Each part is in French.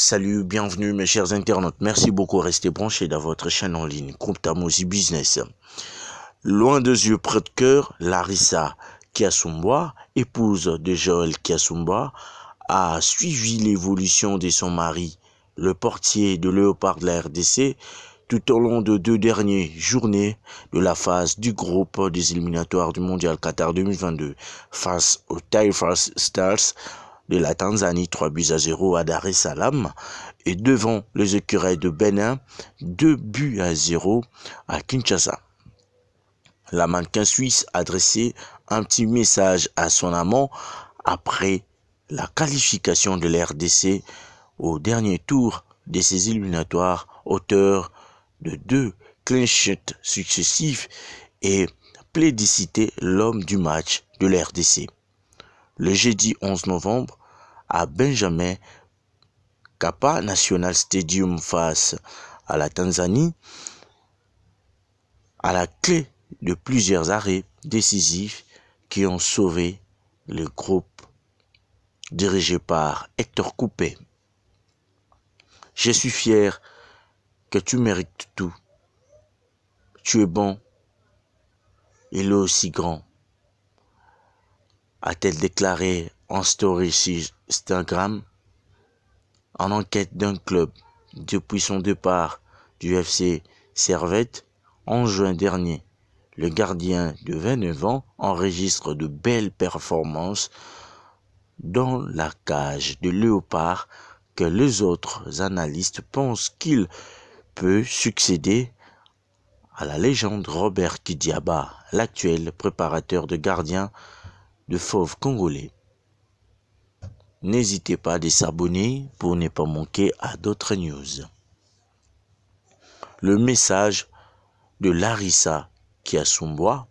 Salut, bienvenue mes chers internautes. Merci beaucoup, de rester branchés dans votre chaîne en ligne, Comptamosi Business. Loin des yeux, près de cœur, Larissa Kiasumba, épouse de Joël Kiasumba, a suivi l'évolution de son mari, le portier de Léopard de la RDC, tout au long de deux dernières journées de la phase du groupe des éliminatoires du Mondial Qatar 2022 face aux Tigers Stars de la Tanzanie 3 buts à 0 à Dar es Salaam et devant les écureuils de Benin 2 buts à 0 à Kinshasa. La mannequin suisse adressait un petit message à son amant après la qualification de l'RDC au dernier tour de ses éliminatoires, auteur de deux clinchets successifs et plébiscité l'homme du match de l'RDC le jeudi 11 novembre à Benjamin Kappa National Stadium face à la Tanzanie à la clé de plusieurs arrêts décisifs qui ont sauvé le groupe dirigé par Hector Coupé. Je suis fier que tu mérites tout. Tu es bon. et est aussi grand a-t-elle déclaré en story sur Instagram. En enquête d'un club depuis son départ du FC Servette en juin dernier, le gardien de 29 ans enregistre de belles performances dans la cage de léopard que les autres analystes pensent qu'il peut succéder à la légende Robert Kidiaba, l'actuel préparateur de gardien de fauves congolais. N'hésitez pas à s'abonner pour ne pas manquer à d'autres news. Le message de Larissa Kiasumboa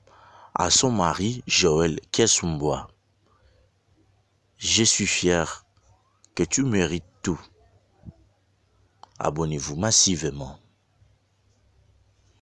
à son mari Joël Kiasumboa. Je suis fier que tu mérites tout. Abonnez-vous massivement.